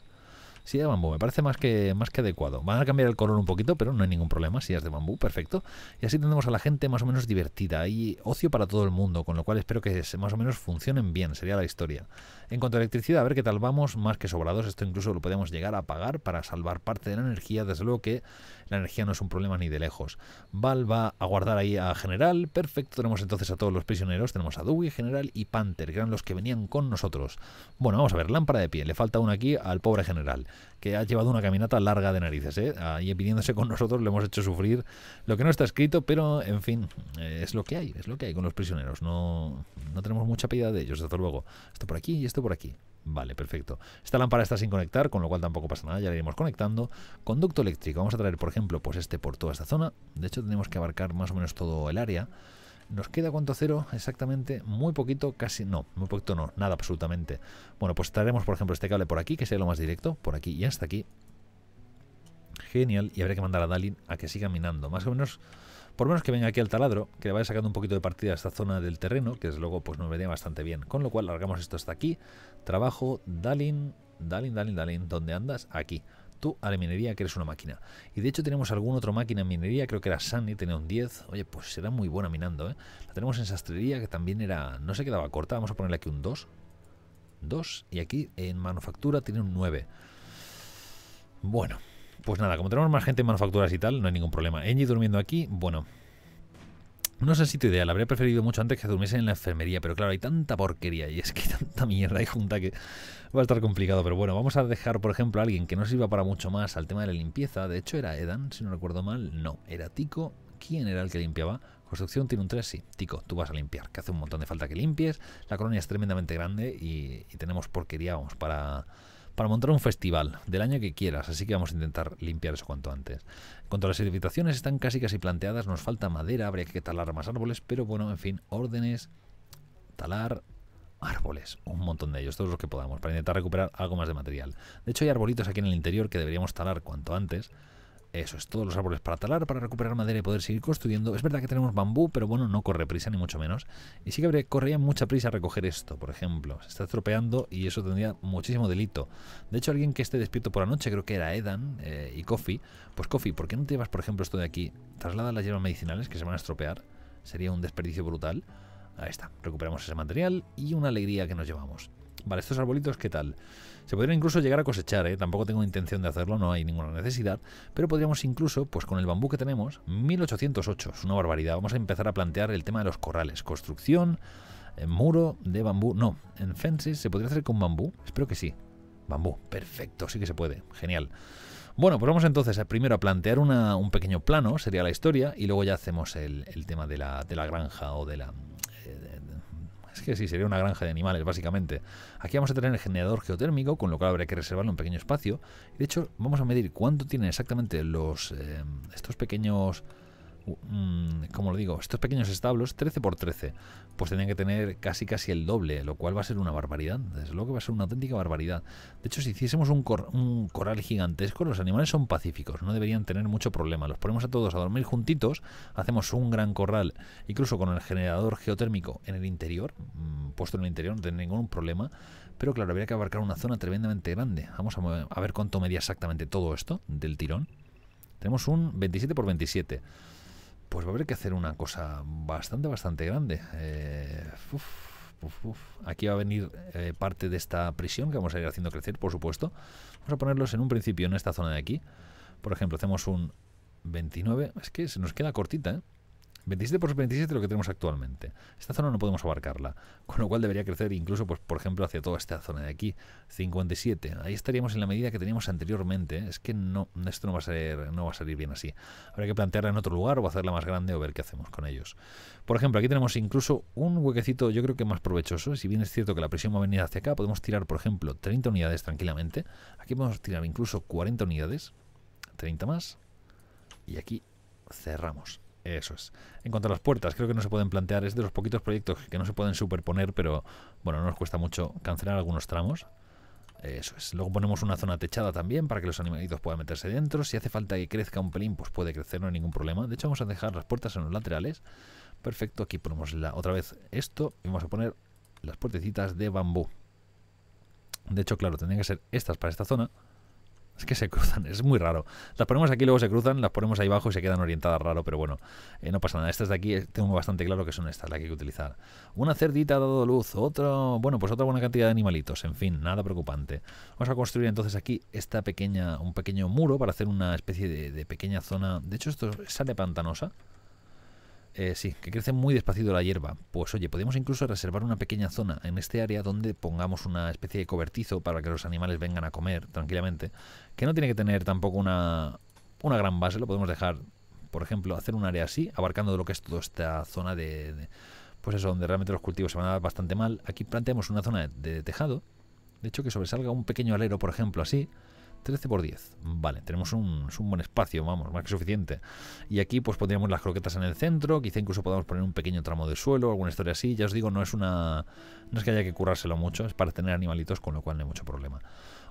Si de bambú, me parece más que, más que adecuado. Van a cambiar el color un poquito, pero no hay ningún problema. Si es de bambú, perfecto. Y así tendremos a la gente más o menos divertida hay ocio para todo el mundo, con lo cual espero que más o menos funcionen bien, sería la historia. En cuanto a electricidad, a ver qué tal vamos, más que sobrados, esto incluso lo podemos llegar a pagar para salvar parte de la energía, desde luego que la energía no es un problema ni de lejos. Val va a guardar ahí a General. Perfecto, tenemos entonces a todos los prisioneros. Tenemos a Dewey, General y Panther, que eran los que venían con nosotros. Bueno, vamos a ver, lámpara de pie. Le falta una aquí al pobre General, que ha llevado una caminata larga de narices. ¿eh? Ahí pidiéndose con nosotros le hemos hecho sufrir lo que no está escrito, pero en fin, eh, es lo que hay, es lo que hay con los prisioneros. No, no tenemos mucha piedad de ellos, desde luego. Esto por aquí y esto por aquí. Vale, perfecto. Esta lámpara está sin conectar, con lo cual tampoco pasa nada, ya la iremos conectando. Conducto eléctrico, vamos a traer, por ejemplo, pues este por toda esta zona. De hecho, tenemos que abarcar más o menos todo el área. ¿Nos queda cuánto cero? Exactamente, muy poquito, casi no, muy poquito no, nada absolutamente. Bueno, pues traeremos, por ejemplo, este cable por aquí, que sea lo más directo, por aquí y hasta aquí. Genial, y habría que mandar a Dalin a que siga minando. Más o menos por menos que venga aquí al taladro, que le vaya sacando un poquito de partida a esta zona del terreno, que desde luego pues, nos vendría bastante bien. Con lo cual, largamos esto hasta aquí. Trabajo, Dalin, Dalin, Dalin, Dalin, ¿dónde andas? Aquí tú a la minería que eres una máquina. Y de hecho tenemos alguna otra máquina en minería, creo que era Sunny, tenía un 10. Oye, pues será muy buena minando, ¿eh? La tenemos en sastrería, que también era... no se quedaba corta, vamos a ponerle aquí un 2. 2. Y aquí en manufactura tiene un 9. Bueno, pues nada, como tenemos más gente en manufacturas y tal, no hay ningún problema. Engie durmiendo aquí, bueno. No si el sitio ideal, habría preferido mucho antes que durmiese en la enfermería, pero claro, hay tanta porquería y es que tanta mierda hay junta que va a estar complicado. Pero bueno, vamos a dejar, por ejemplo, a alguien que no sirva para mucho más al tema de la limpieza. De hecho, era Edan, si no recuerdo mal. No, era Tico. ¿Quién era el que limpiaba? Construcción tiene un 3, sí. Tico, tú vas a limpiar, que hace un montón de falta que limpies. La colonia es tremendamente grande y, y tenemos porquería, vamos, para para montar un festival del año que quieras, así que vamos a intentar limpiar eso cuanto antes. En cuanto a las edificaciones están casi casi planteadas, nos falta madera, habría que talar más árboles, pero bueno, en fin, órdenes, talar, árboles, un montón de ellos, todos los que podamos, para intentar recuperar algo más de material. De hecho, hay arbolitos aquí en el interior que deberíamos talar cuanto antes, eso es, todos los árboles para talar, para recuperar madera y poder seguir construyendo. Es verdad que tenemos bambú, pero bueno, no corre prisa ni mucho menos. Y sí que habría, corría mucha prisa recoger esto, por ejemplo. Se está estropeando y eso tendría muchísimo delito. De hecho, alguien que esté despierto por la noche, creo que era Edan eh, y Coffee. Pues Coffee, ¿por qué no te llevas, por ejemplo, esto de aquí? Traslada las hierbas medicinales que se van a estropear. Sería un desperdicio brutal. Ahí está, recuperamos ese material y una alegría que nos llevamos. Vale, estos arbolitos, ¿qué tal? Se podría incluso llegar a cosechar, ¿eh? tampoco tengo intención de hacerlo, no hay ninguna necesidad, pero podríamos incluso, pues con el bambú que tenemos, 1808, es una barbaridad, vamos a empezar a plantear el tema de los corrales, construcción, eh, muro de bambú, no, en fences se podría hacer con bambú, espero que sí, bambú, perfecto, sí que se puede, genial. Bueno, pues vamos entonces primero a plantear un pequeño plano, sería la historia, y luego ya hacemos el, tema de la granja o de la, es que sí, sería una granja de animales, básicamente. Aquí vamos a tener el generador geotérmico, con lo cual habrá que reservarle un pequeño espacio. De hecho, vamos a medir cuánto tienen exactamente los eh, estos pequeños Mm, como lo digo, estos pequeños establos, 13 por 13, pues tenían que tener casi casi el doble, lo cual va a ser una barbaridad, desde luego que va a ser una auténtica barbaridad. De hecho, si hiciésemos un, corral gigantesco, los animales son pacíficos, no deberían tener mucho problema. Los ponemos a todos a dormir juntitos, hacemos un gran corral, incluso con el generador geotérmico en el interior, mm, puesto en el interior, no tiene ningún problema. Pero claro, habría que abarcar una zona tremendamente grande. Vamos a, ver cuánto medía exactamente todo esto del tirón. Tenemos un 27 por 27 pues va a haber que hacer una cosa bastante, bastante grande. Eh, aquí va a venir eh, parte de esta prisión que vamos a ir haciendo crecer, por supuesto. Vamos a ponerlos en un principio en esta zona de aquí. Por ejemplo, hacemos un 29. Es que se nos queda cortita, ¿eh? 27 por 27 lo que tenemos actualmente. Esta zona no podemos abarcarla, con lo cual debería crecer incluso, pues, por ejemplo, hacia toda esta zona de aquí, 57. Ahí estaríamos en la medida que teníamos anteriormente. Es que no, esto no va a ser, no va a salir bien así. Habrá que plantearla en otro lugar o hacerla más grande o ver qué hacemos con ellos. Por ejemplo, aquí tenemos incluso un huequecito, yo creo que más provechoso. Si bien es cierto que la presión va a venir hacia acá, podemos tirar, por ejemplo, 30 unidades tranquilamente. Aquí podemos tirar incluso 40 unidades, 30 más. Y aquí cerramos. Eso es. En cuanto a las puertas, creo que no se pueden plantear. Es de los poquitos proyectos que no se pueden superponer, pero bueno, no nos cuesta mucho cancelar algunos tramos. Eso es. Luego ponemos una zona techada también para que los animalitos puedan meterse dentro. Si hace falta que crezca un pelín, pues puede crecer, no hay ningún problema. De hecho, vamos a dejar las puertas en los laterales. Perfecto, aquí ponemos la, otra vez esto y vamos a poner las puertecitas de bambú. De hecho, claro, tendrían que ser estas para esta zona es que se cruzan, es muy raro. Las ponemos aquí, luego se cruzan, las ponemos ahí abajo y se quedan orientadas raro, pero bueno, eh, no pasa nada. Estas de aquí eh, tengo bastante claro que son estas las que hay que utilizar. Una cerdita ha dado luz, otro, bueno, pues otra buena cantidad de animalitos, en fin, nada preocupante. Vamos a construir entonces aquí esta pequeña, un pequeño muro para hacer una especie de, pequeña zona. De hecho, esto sale pantanosa. Eh, sí, que crece muy despacito la hierba. Pues oye, podemos incluso reservar una pequeña zona en este área donde pongamos una especie de cobertizo para que los animales vengan a comer tranquilamente. Que no tiene que tener tampoco una, gran base, lo podemos dejar, por ejemplo, hacer un área así, abarcando lo que es toda esta zona de, pues eso, donde realmente los cultivos se van a dar bastante mal. Aquí planteamos una zona de tejado, de hecho que sobresalga un pequeño alero, por ejemplo, así 13 por 10. Vale, tenemos un, un, buen espacio, vamos, más que suficiente. Y aquí pues pondríamos las croquetas en el centro, quizá incluso podamos poner un pequeño tramo de suelo, alguna historia así. Ya os digo, no es una no es que haya que currárselo mucho, es para tener animalitos, con lo cual no hay mucho problema.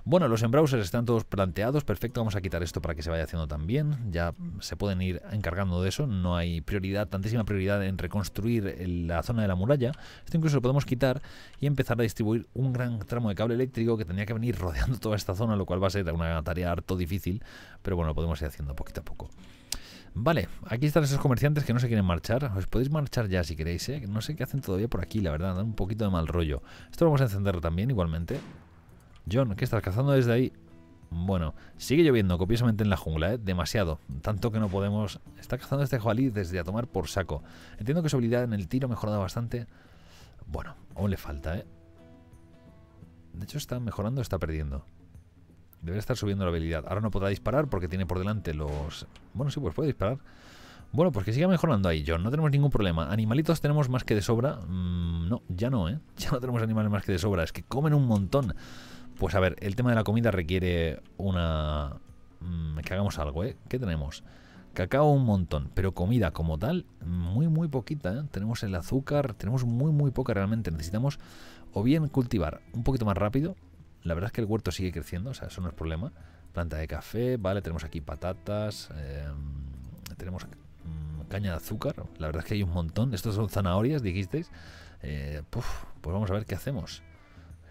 Bueno, los embrowsers están todos planteados, perfecto, vamos a quitar esto para que se vaya haciendo también, ya se pueden ir encargando de eso, no hay prioridad, tantísima prioridad en reconstruir la zona de la muralla, esto incluso lo podemos quitar y empezar a distribuir un gran tramo de cable eléctrico que tenía que venir rodeando toda esta zona, lo cual va a ser una tarea harto difícil, pero bueno, lo podemos ir haciendo poquito a poco. Vale, aquí están esos comerciantes que no se quieren marchar. Os podéis marchar ya si queréis, ¿eh? No sé qué hacen todavía por aquí, la verdad. un poquito de mal rollo. Esto lo vamos a encender también, igualmente. John, ¿qué estás cazando desde ahí? Bueno, sigue lloviendo copiosamente en la jungla, ¿eh? demasiado, tanto que no podemos... Está cazando este jabalí desde a tomar por saco. Entiendo que su habilidad en el tiro ha mejorado bastante. Bueno, aún le falta, ¿eh? De hecho está mejorando está perdiendo. Debería estar subiendo la habilidad. Ahora no podrá disparar porque tiene por delante los... Bueno, sí, pues puede disparar. Bueno, pues que siga mejorando ahí, John. No tenemos ningún problema. Animalitos tenemos más que de sobra. Mm, no, ya no, ¿eh? Ya no tenemos animales más que de sobra. Es que comen un montón. Pues a ver, el tema de la comida requiere una... Mm, que hagamos algo, ¿eh? ¿Qué tenemos? Cacao un montón, pero comida como tal, muy, muy poquita. ¿eh? Tenemos el azúcar, tenemos muy, muy poca realmente. Necesitamos o bien cultivar un poquito más rápido. La verdad es que el huerto sigue creciendo, o sea, eso no es problema. Planta de café, vale, tenemos aquí patatas, em, tenemos mm, caña de azúcar. La verdad es que hay un montón. Estos son zanahorias, dijisteis. Eh, pues vamos a ver qué hacemos.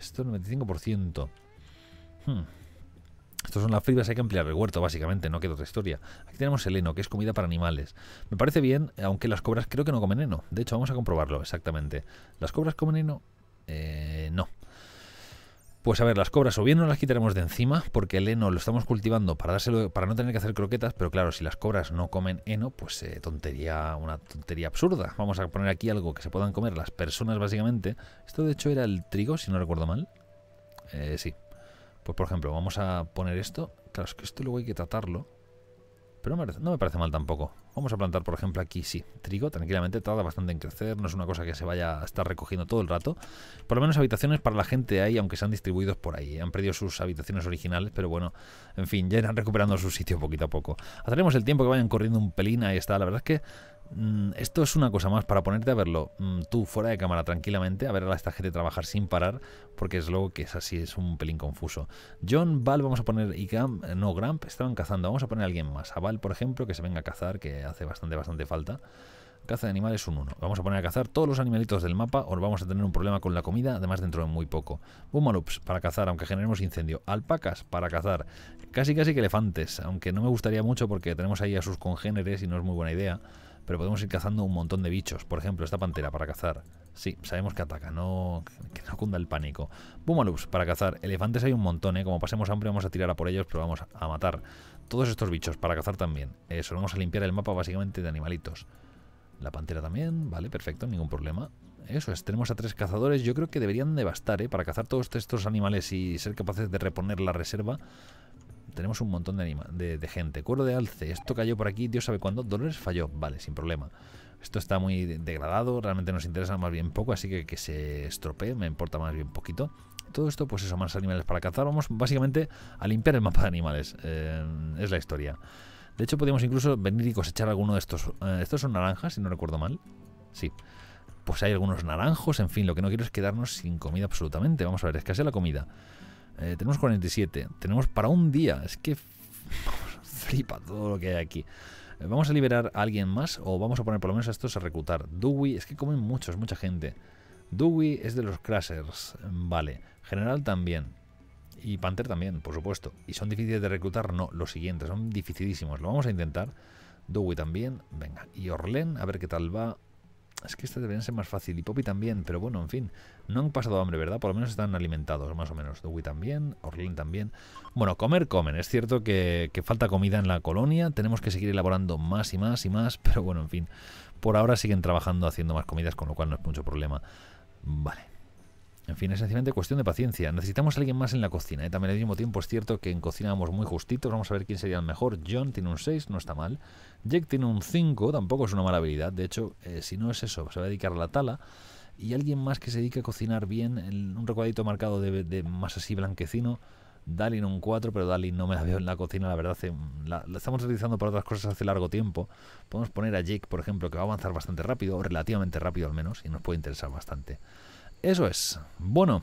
Esto es 95%. Hmm. son las fibras, hay que ampliar el huerto, básicamente, no queda otra historia. Aquí tenemos el heno, que es comida para animales. Me parece bien, aunque las cobras creo que no comen heno. De hecho, vamos a comprobarlo exactamente. ¿Las cobras comen heno? Eh, no. Pues a ver, las cobras o bien no las quitaremos de encima porque el heno lo estamos cultivando para dárselo, para no tener que hacer croquetas, pero claro, si las cobras no comen heno, pues eh, tontería, una tontería absurda. Vamos a poner aquí algo que se puedan comer las personas básicamente. Esto de hecho era el trigo, si no recuerdo mal. Eh, sí. Pues por ejemplo, vamos a poner esto. Claro, es que esto luego hay que tratarlo. Pero no me parece mal tampoco. Vamos a plantar, por ejemplo, aquí sí. Trigo, tranquilamente, tarda bastante en crecer. No es una cosa que se vaya a estar recogiendo todo el rato. Por lo menos habitaciones para la gente ahí aunque se han distribuido por ahí. Han perdido sus habitaciones originales, pero bueno. En fin, ya irán recuperando su sitio poquito a poco. ataremos el tiempo que vayan corriendo un pelín. Ahí está. La verdad es que Mm, esto es una cosa más para ponerte a verlo mm, tú fuera de cámara tranquilamente, a ver a esta gente trabajar sin parar, porque es luego que es así, es un pelín confuso. John, Val, vamos a poner, y no, Gramp estaban cazando, vamos a poner a alguien más. A Val, por ejemplo, que se venga a cazar, que hace bastante, bastante falta. Caza de animales un 1. Vamos a poner a cazar todos los animalitos del mapa o vamos a tener un problema con la comida, además dentro de muy poco. Boomaloops para cazar, aunque generemos incendio. Alpacas para cazar. Casi casi que elefantes, aunque no me gustaría mucho porque tenemos ahí a sus congéneres y no es muy buena idea pero podemos ir cazando un montón de bichos. Por ejemplo, esta pantera para cazar. Sí, sabemos que ataca, no, que no cunda el pánico. Boomaloops para cazar. Elefantes hay un montón, ¿eh? Como pasemos hambre vamos a tirar a por ellos, pero vamos a matar todos estos bichos para cazar también. Eso, vamos a limpiar el mapa básicamente de animalitos. La pantera también, vale, perfecto, ningún problema. Eso es, tenemos a tres cazadores. Yo creo que deberían devastar, ¿eh? Para cazar todos estos animales y ser capaces de reponer la reserva, tenemos un montón de, gente. Cuero de alce. Esto cayó por aquí. Dios sabe cuándo. Dolores falló. Vale, sin problema. Esto está muy degradado. Realmente nos interesa más bien poco. Así que que se estropee. Me importa más bien poquito. Todo esto, pues eso, más animales para cazar. Vamos básicamente a limpiar el mapa de animales. Eh, es la historia. De hecho, podríamos incluso venir y cosechar alguno de estos. Eh, estos son naranjas, si no recuerdo mal. Sí pues hay algunos naranjos, en fin, lo que no quiero es quedarnos sin comida absolutamente. Vamos a ver, escasea la comida. Eh, tenemos 47. Tenemos para un día. Es que flipa todo lo que hay aquí. Eh, ¿Vamos a liberar a alguien más o vamos a poner por lo menos a estos a reclutar? Dewey, es que comen muchos, mucha gente. Dewey es de los Crashers, vale. General también. Y Panther también, por supuesto. ¿Y son difíciles de reclutar? No, los siguientes, son dificilísimos. Lo vamos a intentar. Dewey también, venga. Y Orlen, a ver qué tal va. Es que este debería ser más fácil. Y Poppy también, pero bueno, en fin. No han pasado hambre, ¿verdad? Por lo menos están alimentados, más o menos. Dewey también, Orlin también. Bueno, comer, comen. Es cierto que falta comida en la colonia. Tenemos que seguir elaborando más y más y más. Pero bueno, en fin. Por ahora siguen trabajando haciendo más comidas, con lo cual no es mucho problema. Vale. En fin, es sencillamente cuestión de paciencia. Necesitamos a alguien más en la cocina. ¿eh? También al mismo tiempo es cierto que en cocina vamos muy justitos. Vamos a ver quién sería el mejor. John tiene un 6, no está mal. Jake tiene un 5, tampoco es una mala habilidad. De hecho, eh, si no es eso, se va a dedicar a la tala. Y alguien más que se dedique a cocinar bien, un recuadito marcado de, más así blanquecino. Dalin un 4, pero Dalin no me la veo en la cocina, la verdad, mm, la, la, estamos utilizando para otras cosas hace largo tiempo. Podemos poner a Jake, por ejemplo, que va a avanzar bastante rápido, o relativamente rápido al menos, y nos puede interesar bastante. Eso es. Bueno.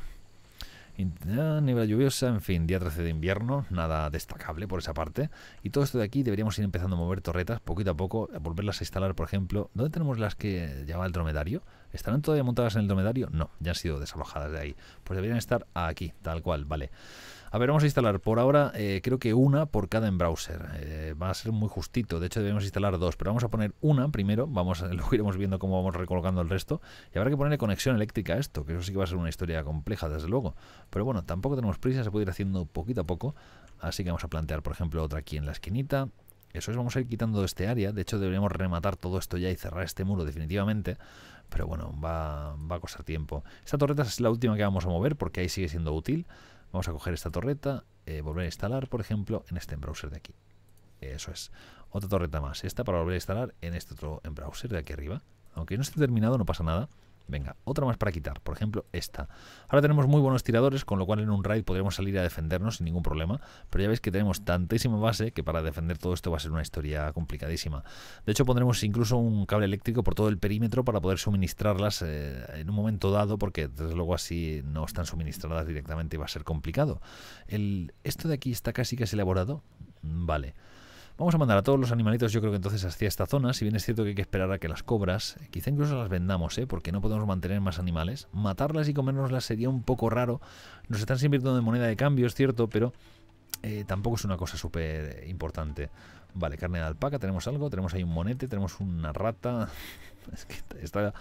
Ah, niebla lluviosa, en fin, día 13 de invierno, nada destacable por esa parte. Y todo esto de aquí deberíamos ir empezando a mover torretas poquito a poco, volverlas a instalar, por ejemplo. ¿Dónde tenemos las que lleva el dromedario? ¿Estarán todavía montadas en el dromedario? No, ya han sido desalojadas de ahí. Pues deberían estar aquí, tal cual, vale. A ver, vamos a instalar por ahora, eh, creo que una por cada en browser. Eh, va a ser muy justito, de hecho debemos instalar dos, pero vamos a poner una primero, vamos, luego iremos viendo cómo vamos recolocando el resto. Y habrá que ponerle conexión eléctrica a esto, que eso sí que va a ser una historia compleja, desde luego. Pero bueno, tampoco tenemos prisa, se puede ir haciendo poquito a poco. Así que vamos a plantear, por ejemplo, otra aquí en la esquinita. Eso es, vamos a ir quitando este área. De hecho, deberíamos rematar todo esto ya y cerrar este muro definitivamente. Pero bueno, va, va a costar tiempo. Esta torreta es la última que vamos a mover porque ahí sigue siendo útil. Vamos a coger esta torreta, eh, volver a instalar, por ejemplo, en este browser de aquí. Eso es. Otra torreta más. Esta para volver a instalar en este otro en browser de aquí arriba. Aunque no esté terminado, no pasa nada. Venga, otra más para quitar, por ejemplo, esta. Ahora tenemos muy buenos tiradores, con lo cual en un raid podremos salir a defendernos sin ningún problema, pero ya veis que tenemos tantísima base que para defender todo esto va a ser una historia complicadísima. De hecho, pondremos incluso un cable eléctrico por todo el perímetro para poder suministrarlas eh, en un momento dado, porque desde luego así no están suministradas directamente y va a ser complicado. El, esto de aquí está casi que es elaborado. Mm, vale. Vamos a mandar a todos los animalitos, yo creo que entonces hacia esta zona. Si bien es cierto que hay que esperar a que las cobras, quizá incluso las vendamos, ¿eh? porque no podemos mantener más animales. Matarlas y comérnoslas sería un poco raro. Nos están sirviendo de moneda de cambio, es cierto, pero eh, tampoco es una cosa súper importante. Vale, carne de alpaca, tenemos algo, tenemos ahí un monete, tenemos una rata, es está,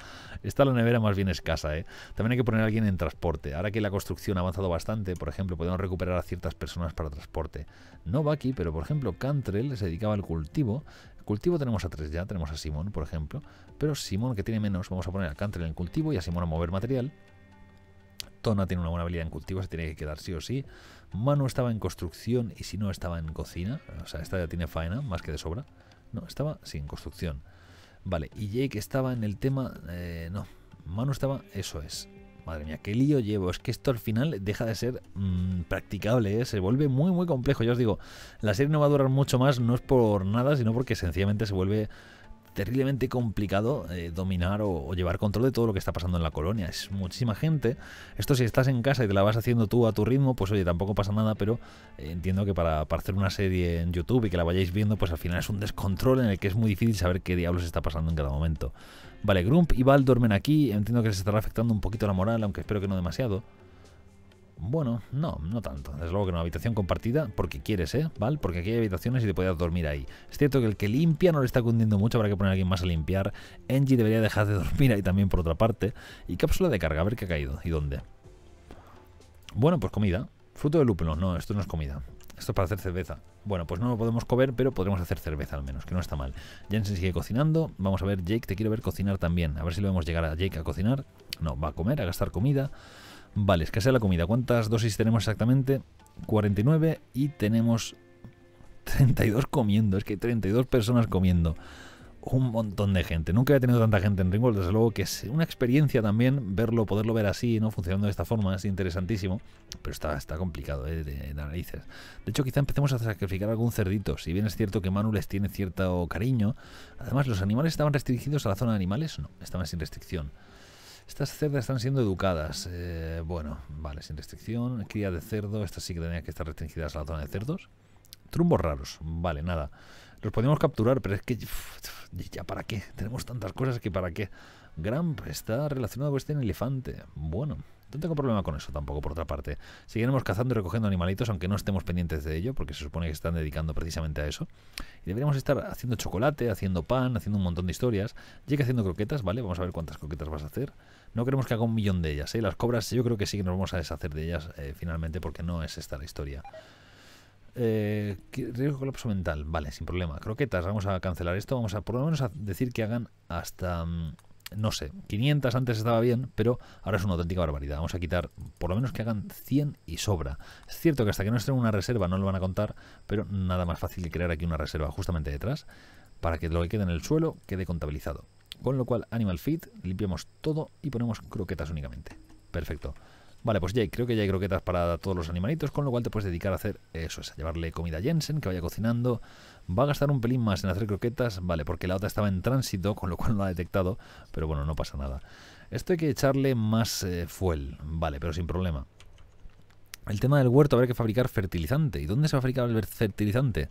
está, la nevera más bien escasa. ¿eh? También hay que poner a alguien en transporte. Ahora que la construcción ha avanzado bastante, por ejemplo, podemos recuperar a ciertas personas para transporte. No va aquí, pero por ejemplo, Cantrell se dedicaba al cultivo. cultivo tenemos a tres ya, tenemos a Simón, por ejemplo. Pero Simón, que tiene menos, vamos a poner a Cantrell en cultivo y a Simón a mover material. Tona tiene una buena habilidad en cultivo, se tiene que quedar sí o sí. Manu estaba en construcción y si no estaba en cocina, o sea, esta ya tiene faena más que de sobra. No, estaba sin construcción. Vale, y Jake estaba en el tema... Eh, no, mano estaba... Eso es. Madre mía, qué lío llevo. Es que esto al final deja de ser mm, practicable, ¿eh? se vuelve muy, muy complejo. Ya os digo, la serie no va a durar mucho más, no es por nada, sino porque sencillamente se vuelve terriblemente complicado eh, dominar o, llevar control de todo lo que está pasando en la colonia. Es muchísima gente. Esto si estás en casa y te la vas haciendo tú a tu ritmo, pues oye, tampoco pasa nada, pero eh, entiendo que para, para, hacer una serie en YouTube y que la vayáis viendo, pues al final es un descontrol en el que es muy difícil saber qué diablos está pasando en cada momento. Vale, Grump y Val duermen aquí, entiendo que les estará afectando un poquito la moral, aunque espero que no demasiado. Bueno, no, no tanto. Desde luego que una habitación compartida, porque quieres, ¿eh? ¿Vale? Porque aquí hay habitaciones y te podías dormir ahí. Es cierto que el que limpia no le está cundiendo mucho, habrá que poner a alguien más a limpiar. Engie debería dejar de dormir ahí también, por otra parte. Y cápsula de carga, a ver qué ha caído y dónde. Bueno, pues comida. Fruto de lúpulo, no, esto no es comida. Esto es para hacer cerveza. Bueno, pues no lo podemos comer, pero podremos hacer cerveza al menos, que no está mal. Jensen sigue cocinando. Vamos a ver, Jake, te quiero ver cocinar también. A ver si lo vemos llegar a Jake a cocinar. No, va a comer, a gastar comida. Vale, escasea la comida. ¿Cuántas dosis tenemos exactamente? 49 y tenemos 32 comiendo. Es que 32 personas comiendo. Un montón de gente. Nunca había tenido tanta gente en Ringworld, desde luego que es una experiencia también verlo, poderlo ver así, ¿no? Funcionando de esta forma, es interesantísimo. Pero está, está complicado, ¿eh? De, de De hecho, quizá empecemos a sacrificar algún cerdito. Si bien es cierto que Manu les tiene cierto cariño. Además, ¿los animales estaban restringidos a la zona de animales? No, estaban sin restricción. Estas cerdas están siendo educadas. Eh, bueno, vale, sin restricción. Cría de cerdo. Estas sí que tenían que estar restringidas a la zona de cerdos. Trumbos raros. Vale, nada. Los podemos capturar, pero es que... ¿Ya para qué? Tenemos tantas cosas que para qué. Gramp está relacionado con este elefante. Bueno, no tengo problema con eso tampoco, por otra parte. Seguiremos cazando y recogiendo animalitos, aunque no estemos pendientes de ello, porque se supone que están dedicando precisamente a eso. Y deberíamos estar haciendo chocolate, haciendo pan, haciendo un montón de historias. Llega haciendo croquetas, ¿vale? Vamos a ver cuántas croquetas vas a hacer. No queremos que haga un millón de ellas. ¿eh? Las cobras yo creo que sí que nos vamos a deshacer de ellas eh, finalmente porque no es esta la historia. Eh, riesgo colapso mental, vale, sin problema. Croquetas, vamos a cancelar esto. Vamos a por lo menos a decir que hagan hasta, mm, no sé, 500 antes estaba bien, pero ahora es una auténtica barbaridad. Vamos a quitar, por lo menos que hagan 100 y sobra. Es cierto que hasta que no estén una reserva no lo van a contar, pero nada más fácil que crear aquí una reserva justamente detrás para que lo que quede en el suelo quede contabilizado. Con lo cual, Animal Feed, limpiamos todo y ponemos croquetas únicamente. Perfecto. Vale, pues ya creo que ya hay croquetas para todos los animalitos, con lo cual te puedes dedicar a hacer eso, es a llevarle comida a Jensen, que vaya cocinando. Va a gastar un pelín más en hacer croquetas, vale, porque la otra estaba en tránsito, con lo cual no la ha detectado, pero bueno, no pasa nada. Esto hay que echarle más eh, fuel, vale, pero sin problema. El tema del huerto habrá que fabricar fertilizante. ¿Y dónde se fabricaba el fertilizante?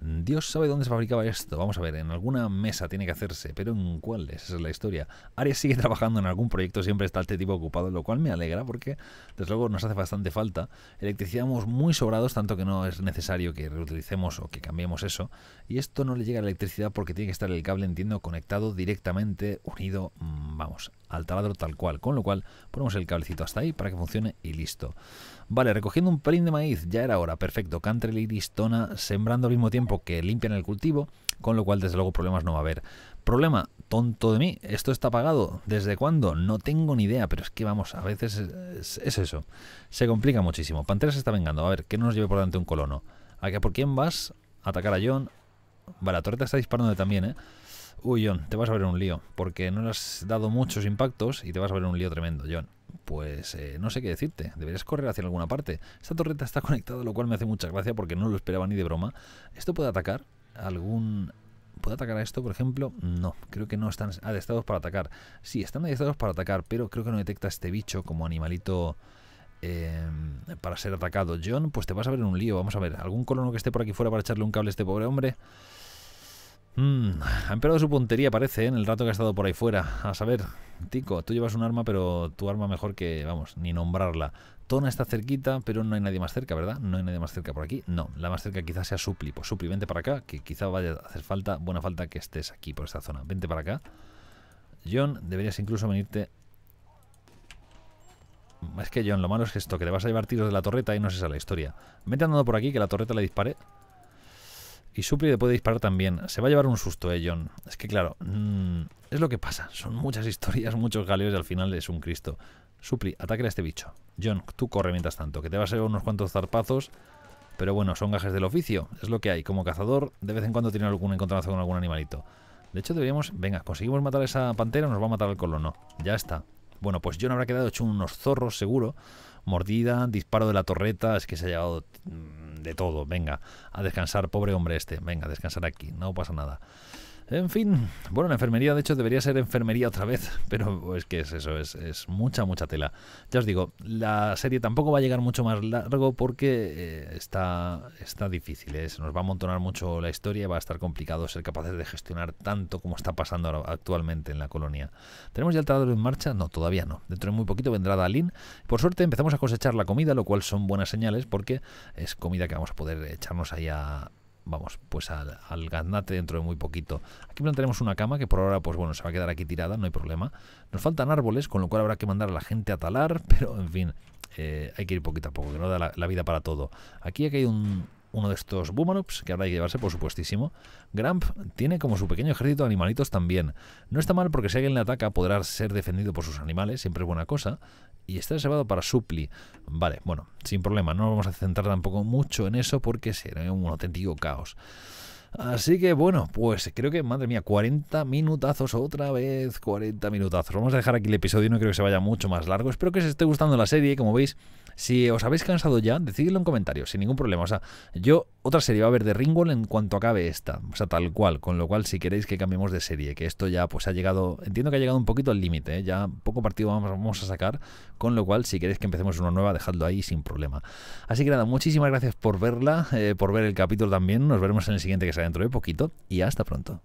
Dios sabe dónde se fabricaba esto. Vamos a ver, en alguna mesa tiene que hacerse, pero ¿en cuál? Esa es la historia. Arias sigue trabajando en algún proyecto, siempre está este tipo ocupado, lo cual me alegra porque, desde luego, nos hace bastante falta. Electricidad vamos muy sobrados, tanto que no es necesario que reutilicemos o que cambiemos eso. Y esto no le llega a la electricidad porque tiene que estar el cable, entiendo, conectado directamente, unido, mm, vamos, al taladro tal cual, con lo cual ponemos el cablecito hasta ahí para que funcione y listo. Vale, recogiendo un pelín de maíz, ya era hora, perfecto. Cantrell y Distona sembrando al mismo tiempo que limpian el cultivo, con lo cual desde luego problemas no va a haber. Problema, tonto de mí, esto está apagado? ¿Desde cuándo? No tengo ni idea, pero es que vamos, a veces es, eso. Se complica muchísimo. Pantera se está vengando, a ver, que no nos lleve por delante un colono. ¿A qué por quién vas? Atacar a John. Vale, la torreta está disparando también, ¿eh? Uy, John, te vas a ver un lío, porque no le has dado muchos impactos y te vas a ver un lío tremendo, John. Pues eh, no sé qué decirte, deberías correr hacia alguna parte. Esta torreta está conectada, lo cual me hace mucha gracia porque no lo esperaba ni de broma. ¿Esto puede atacar algún puede atacar a esto, por ejemplo? No, creo que no están adestrados para atacar. Sí, están adestrados para atacar, pero creo que no detecta este bicho como animalito eh, para ser atacado. John, pues te vas a ver un lío, vamos a ver. ¿Algún colono que esté por aquí fuera para echarle un cable a este pobre hombre? Mmm, ha empeorado su puntería, parece, en el rato que ha estado por ahí fuera. A saber, Tico, tú llevas un arma, pero tu arma mejor que, vamos, ni nombrarla. Tona está cerquita, pero no hay nadie más cerca, ¿verdad? No hay nadie más cerca por aquí. No, la más cerca quizás sea Supli. Pues Supli, vente para acá, que quizá vaya a hacer falta, buena falta que estés aquí por esta zona. Vente para acá. John, deberías incluso venirte... Es que John, lo malo es esto, que te vas a llevar tiros de la torreta y no es esa la historia. Vente andando por aquí, que la torreta le dispare. Y Supri le puede disparar también. Se va a llevar un susto, eh, John. Es que claro, mm, es lo que pasa. Son muchas historias, muchos galeos y al final es un Cristo. Supri, ataque a este bicho. John, tú corre mientras tanto, que te va a ser unos cuantos zarpazos. Pero bueno, son gajes del oficio. Es lo que hay. Como cazador, de vez en cuando tiene algún encontronazo con algún animalito. De hecho, deberíamos... Venga, conseguimos matar a esa pantera nos va a matar el colono. Ya está. Bueno, pues John habrá quedado hecho unos zorros, seguro. Mordida, disparo de la torreta. Es que se ha llevado mm, de todo. Venga, a descansar, pobre hombre este. Venga, a descansar aquí. No pasa nada. En fin, bueno, la enfermería de hecho debería ser enfermería otra vez, pero es que es eso, es, mucha, mucha tela. Ya os digo, la serie tampoco va a llegar mucho más largo porque eh, está, está difícil, ¿eh? nos va a amontonar mucho la historia y va a estar complicado ser capaces de gestionar tanto como está pasando actualmente en la colonia. ¿Tenemos ya el traidor en marcha? No, todavía no. Dentro de muy poquito vendrá Dalín. Por suerte empezamos a cosechar la comida, lo cual son buenas señales porque es comida que vamos a poder echarnos ahí a, vamos, pues al, al dentro de muy poquito. Aquí plantaremos una cama que por ahora, pues bueno, se va a quedar aquí tirada, no hay problema. Nos faltan árboles, con lo cual habrá que mandar a la gente a talar, pero en fin, eh, hay que ir poquito a poco, que no da la, vida para todo. Aquí hay un, uno de estos Boomerops que habrá que llevarse, por supuestísimo. Gramp tiene como su pequeño ejército de animalitos también. No está mal porque si alguien le ataca podrá ser defendido por sus animales, siempre es buena cosa y está reservado para Supli. Vale, bueno, sin problema, no vamos a centrar tampoco mucho en eso porque será un auténtico caos. Así que bueno, pues creo que, madre mía, 40 minutazos otra vez, 40 minutazos. Vamos a dejar aquí el episodio, no creo que se vaya mucho más largo. Espero que os esté gustando la serie, como veis, si os habéis cansado ya, decididlo en comentarios, sin ningún problema. O sea, yo otra serie va a ver de Ringwall en cuanto acabe esta. O sea, tal cual. Con lo cual, si queréis que cambiemos de serie, que esto ya pues ha llegado, entiendo que ha llegado un poquito al límite, ¿eh? ya poco partido vamos, a sacar. Con lo cual, si queréis que empecemos una nueva, dejadlo ahí sin problema. Así que nada, muchísimas gracias por verla, eh, por ver el capítulo también. Nos veremos en el siguiente que sea dentro de poquito y hasta pronto.